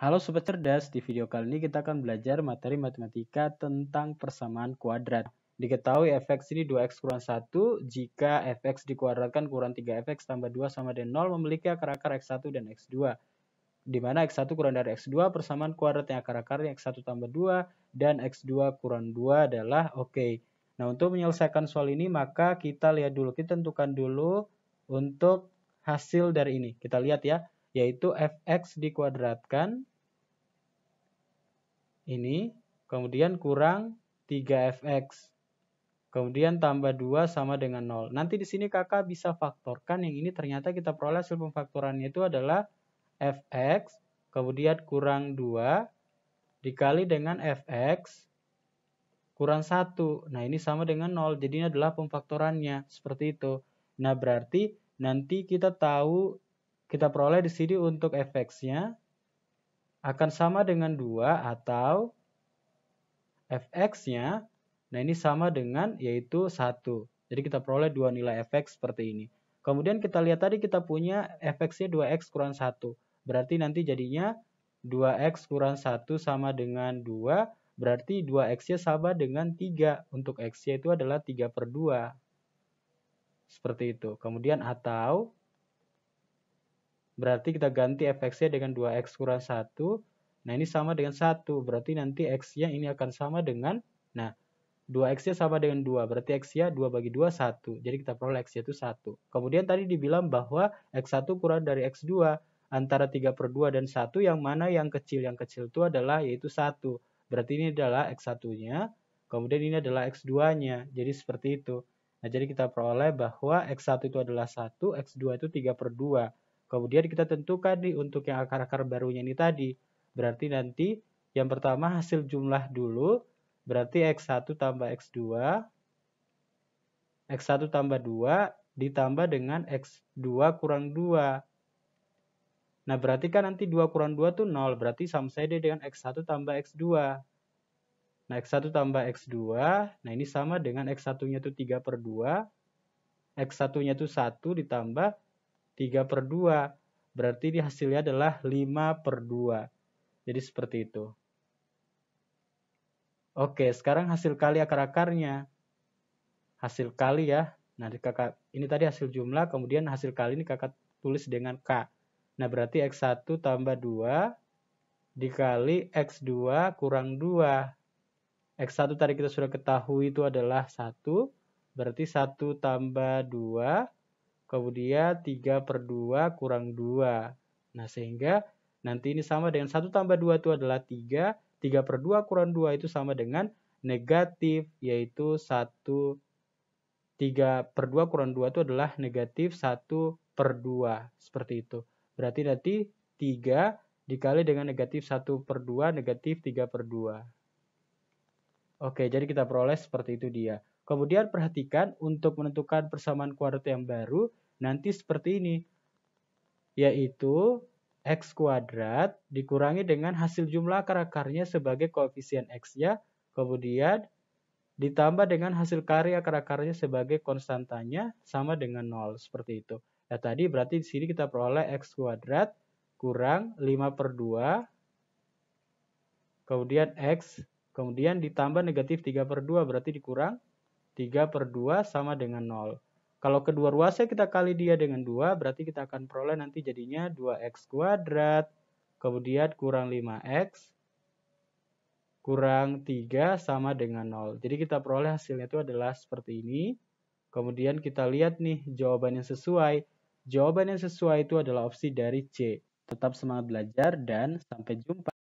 Halo Sobat Cerdas, di video kali ini kita akan belajar materi matematika tentang persamaan kuadrat. Diketahui fx ini 2x kurang 1 jika fx dikuadratkan kurang 3fx tambah 2 sama dengan 0 memiliki akar-akar x1 dan x2. Di mana x1 kurang dari x2 persamaan kuadratnya akar-akarnya x1 tambah 2 dan x2 kurang 2 adalah oke. Okay. Nah untuk menyelesaikan soal ini maka kita lihat dulu, kita tentukan dulu untuk hasil dari ini. Kita lihat ya, yaitu fx dikuadratkan ini, kemudian kurang 3fx. Kemudian tambah 2 sama dengan 0. Nanti di sini kakak bisa faktorkan yang ini ternyata kita peroleh hasil pemfaktorannya itu adalah fx, kemudian kurang 2, dikali dengan fx, kurang 1. Nah ini sama dengan 0, jadi ini adalah pemfaktorannya, seperti itu. Nah berarti nanti kita tahu, kita peroleh di sini untuk fx-nya, akan sama dengan 2 atau fx-nya, nah ini sama dengan yaitu 1. Jadi kita peroleh dua nilai fx seperti ini. Kemudian kita lihat tadi kita punya fx-nya 2x kurang 1. Berarti nanti jadinya 2x kurang 1 sama dengan 2. Berarti 2x-nya sama dengan 3. Untuk x-nya itu adalah 3 per 2. Seperti itu. Kemudian atau Berarti kita ganti fx-nya dengan 2x kurang 1. Nah, ini sama dengan 1. Berarti nanti x-nya ini akan sama dengan, nah, 2x-nya sama dengan 2. Berarti x-nya 2 bagi 2, 1. Jadi kita peroleh x-nya itu 1. Kemudian tadi dibilang bahwa x1 kurang dari x2. Antara 3 per 2 dan 1 yang mana yang kecil? Yang kecil itu adalah yaitu 1. Berarti ini adalah x1-nya. Kemudian ini adalah x2-nya. Jadi seperti itu. Nah, jadi kita peroleh bahwa X1 itu adalah 1, X2 itu 3 per 2. Kemudian kita tentukan nih untuk yang akar-akar barunya ini tadi. Berarti nanti yang pertama hasil jumlah dulu. Berarti X1 tambah X2. X1 tambah 2 ditambah dengan X2 kurang 2. Nah, berarti kan nanti 2 kurang 2 tuh 0. Berarti sama saja dengan X1 tambah X2. Nah, X1 tambah X2. Nah, ini sama dengan X1-nya itu 3 per 2. X1-nya itu 1 ditambah 3 per 2. Berarti di hasilnya adalah 5 per 2. Jadi seperti itu. Oke, sekarang hasil kali akar-akarnya. Hasil kali ya. Nah, kakak, ini tadi hasil jumlah, kemudian hasil kali ini kakak tulis dengan K. Nah, berarti X1 tambah 2 dikali X2 kurang 2. X1 tadi kita sudah ketahui itu adalah 1. Berarti 1 tambah 2 Kemudian 3 per 2 kurang 2. Nah, sehingga nanti ini sama dengan 1 tambah 2 itu adalah 3. 3 per 2 kurang 2 itu sama dengan negatif, yaitu 1 3 per 2 kurang 2 itu adalah negatif 1 per 2. Seperti itu. Berarti nanti 3 dikali dengan negatif 1 per 2, negatif 3 per 2. Oke, jadi kita peroleh seperti itu dia. Kemudian perhatikan untuk menentukan persamaan kuadrat yang baru nanti seperti ini. Yaitu X kuadrat dikurangi dengan hasil jumlah akar-akarnya sebagai koefisien X-nya. Kemudian ditambah dengan hasil karya akar-akarnya sebagai konstantanya sama dengan 0. Seperti itu. Ya tadi berarti di sini kita peroleh X kuadrat kurang 5 per 2. Kemudian X. Kemudian ditambah negatif 3 per 2 berarti dikurang 3 per 2 sama dengan 0. Kalau kedua ruasnya kita kali dia dengan 2, berarti kita akan peroleh nanti jadinya 2x kuadrat, kemudian kurang 5x, kurang 3 sama dengan 0. Jadi kita peroleh hasilnya itu adalah seperti ini. Kemudian kita lihat nih jawaban yang sesuai. Jawaban yang sesuai itu adalah opsi dari C. Tetap semangat belajar dan sampai jumpa.